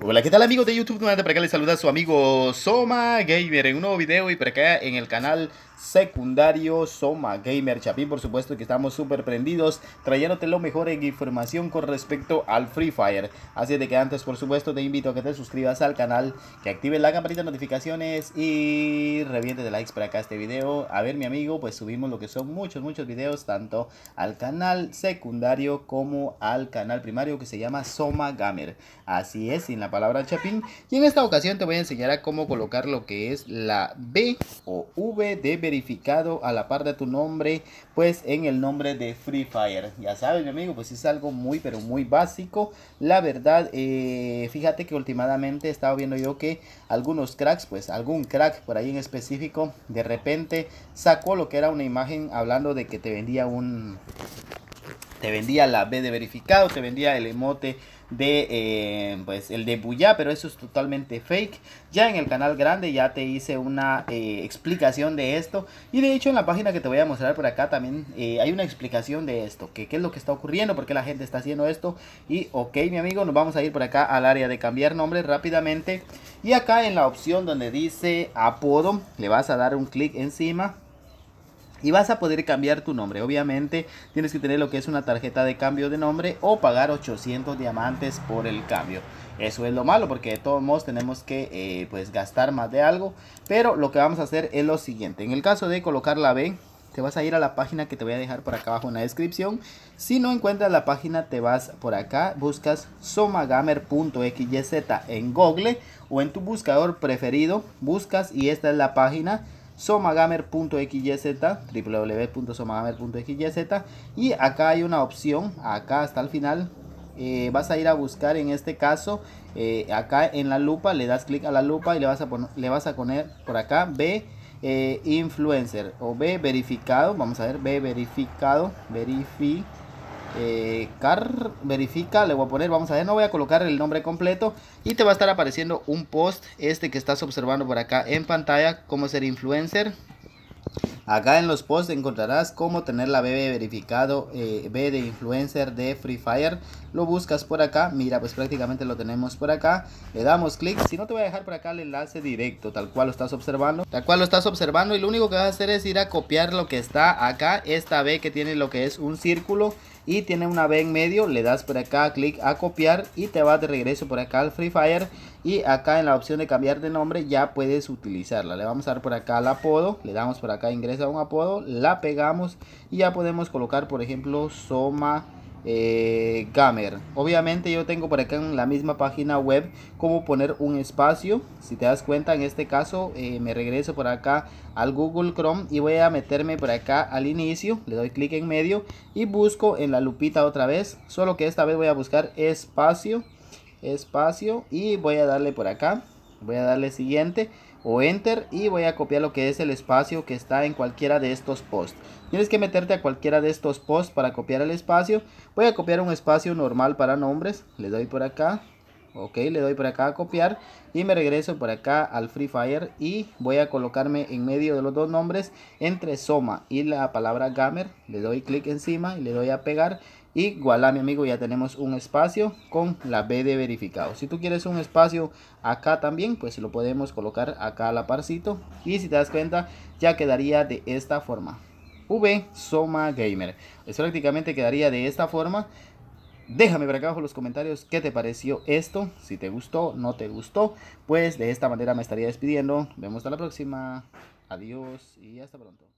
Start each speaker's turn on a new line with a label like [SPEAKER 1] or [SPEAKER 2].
[SPEAKER 1] Hola, ¿qué tal amigos de YouTube? Nuevamente para acá les saluda su amigo Soma Gamer en un nuevo video y para acá en el canal secundario Soma Gamer Chapín. Por supuesto que estamos súper prendidos trayéndote lo mejor en información con respecto al Free Fire. Así de que antes, por supuesto, te invito a que te suscribas al canal, que actives la campanita de notificaciones y revientes de likes para acá este video. A ver, mi amigo, pues subimos lo que son muchos, muchos videos, tanto al canal secundario como al canal primario que se llama Soma Gamer. Así es, sin la palabra Chapín. Y en esta ocasión te voy a enseñar a cómo colocar lo que es la B o V de verificado a la par de tu nombre, pues en el nombre de Free Fire. Ya sabes, mi amigo, pues es algo muy, pero muy básico. La verdad, eh, fíjate que últimamente he estado viendo yo que algunos cracks, pues algún crack por ahí en específico, de repente sacó lo que era una imagen hablando de que te vendía un te vendía la B de verificado, te vendía el emote de eh, pues el de bulla, pero eso es totalmente fake. Ya en el canal grande ya te hice una eh, explicación de esto y de hecho en la página que te voy a mostrar por acá también eh, hay una explicación de esto, que qué es lo que está ocurriendo, por qué la gente está haciendo esto y ok mi amigo, nos vamos a ir por acá al área de cambiar nombre rápidamente y acá en la opción donde dice apodo le vas a dar un clic encima y vas a poder cambiar tu nombre. Obviamente tienes que tener lo que es una tarjeta de cambio de nombre o pagar 800 diamantes por el cambio. Eso es lo malo porque de todos modos tenemos que eh, pues gastar más de algo. Pero lo que vamos a hacer es lo siguiente. En el caso de colocar la B, te vas a ir a la página que te voy a dejar por acá abajo en la descripción. Si no encuentras la página, te vas por acá, buscas somagamer.xyz en Google o en tu buscador preferido, buscas y esta es la página somagamer.xyz, www.somagamer.xyz y acá hay una opción, acá hasta el final eh, vas a ir a buscar en este caso eh, acá en la lupa, le das clic a la lupa y le vas a, poner, le vas a poner por acá B eh, influencer o B verificado, vamos a ver B verificado, verificado eh, car verifica le voy a poner vamos a ver no voy a colocar el nombre completo y te va a estar apareciendo un post este que estás observando por acá en pantalla cómo ser influencer acá en los posts encontrarás cómo tener la BB verificado eh, B de influencer de Free Fire lo buscas por acá mira pues prácticamente lo tenemos por acá le damos clic si no te voy a dejar por acá el enlace directo tal cual lo estás observando tal cual lo estás observando y lo único que vas a hacer es ir a copiar lo que está acá esta B que tiene lo que es un círculo y tiene una B en medio, le das por acá clic a copiar y te vas de regreso por acá al Free Fire y acá en la opción de cambiar de nombre ya puedes utilizarla. Le vamos a dar por acá al apodo, le damos por acá ingresa un apodo, la pegamos y ya podemos colocar por ejemplo Soma eh, Gamer. Obviamente yo tengo por acá en la misma página web cómo poner un espacio. Si te das cuenta, en este caso eh, me regreso por acá al Google Chrome y voy a meterme por acá al inicio. Le doy clic en medio y busco en la lupita otra vez. Solo que esta vez voy a buscar espacio, espacio y voy a darle por acá. Voy a darle siguiente o enter y voy a copiar lo que es el espacio que está en cualquiera de estos posts. Tienes que meterte a cualquiera de estos posts para copiar el espacio. Voy a copiar un espacio normal para nombres. Le doy por acá. Ok, le doy por acá a copiar y me regreso por acá al Free Fire y voy a colocarme en medio de los dos nombres entre Soma y la palabra Gamer. Le doy clic encima y le doy a pegar Igual mi amigo, ya tenemos un espacio con la B de verificado. Si tú quieres un espacio acá también, pues lo podemos colocar acá a la parcito. Y si te das cuenta, ya quedaría de esta forma. V Soma Gamer. Es prácticamente quedaría de esta forma. Déjame ver acá abajo los comentarios qué te pareció esto. Si te gustó, no te gustó. Pues de esta manera me estaría despidiendo. vemos hasta la próxima. Adiós y hasta pronto.